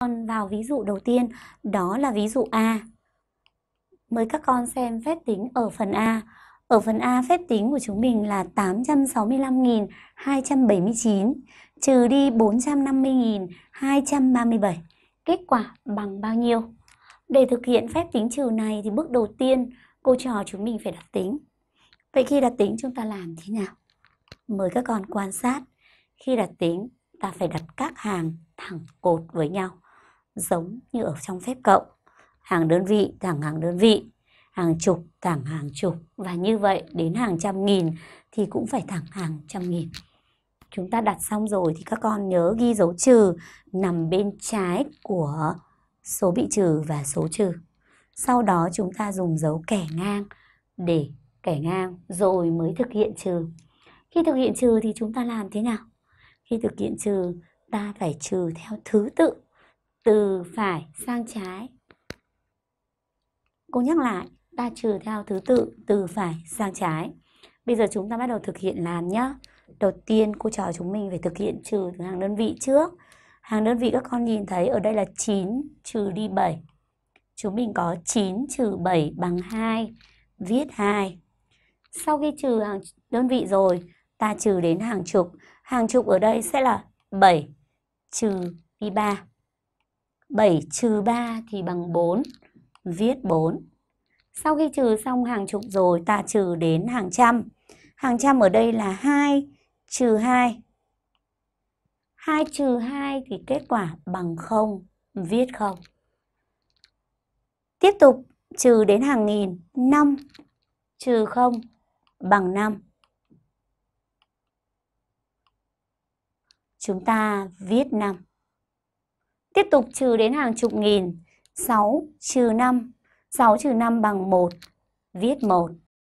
con vào ví dụ đầu tiên, đó là ví dụ A. Mời các con xem phép tính ở phần A. Ở phần A phép tính của chúng mình là 865.279 trừ đi 450.237. Kết quả bằng bao nhiêu? Để thực hiện phép tính trừ này thì bước đầu tiên cô trò chúng mình phải đặt tính. Vậy khi đặt tính chúng ta làm thế nào? Mời các con quan sát. Khi đặt tính ta phải đặt các hàng thẳng cột với nhau giống như ở trong phép cộng. Hàng đơn vị thẳng hàng đơn vị, hàng chục thẳng hàng chục và như vậy đến hàng trăm nghìn thì cũng phải thẳng hàng trăm nghìn. Chúng ta đặt xong rồi thì các con nhớ ghi dấu trừ nằm bên trái của số bị trừ và số trừ. Sau đó chúng ta dùng dấu kẻ ngang để kẻ ngang rồi mới thực hiện trừ. Khi thực hiện trừ thì chúng ta làm thế nào? Khi thực hiện trừ ta phải trừ theo thứ tự từ phải sang trái. Cô nhắc lại, ta trừ theo thứ tự từ phải sang trái. Bây giờ chúng ta bắt đầu thực hiện làm nhé. Đầu tiên cô trò chúng mình phải thực hiện trừ từ hàng đơn vị trước. Hàng đơn vị các con nhìn thấy ở đây là 9 trừ đi 7. Chúng mình có 9 trừ 7 bằng 2, viết 2. Sau khi trừ hàng đơn vị rồi, ta trừ đến hàng chục. Hàng chục ở đây sẽ là 7 trừ đi 3. 7 trừ 3 thì bằng 4, viết 4. Sau khi trừ xong hàng chục rồi, ta trừ đến hàng trăm. Hàng trăm ở đây là 2 trừ 2. 2 trừ 2 thì kết quả bằng 0, viết 0. Tiếp tục trừ đến hàng nghìn, 5 trừ 0 bằng 5. Chúng ta viết 5. Tiếp tục trừ đến hàng chục nghìn. 6 trừ 5. 6 trừ 5 bằng 1. Viết 1.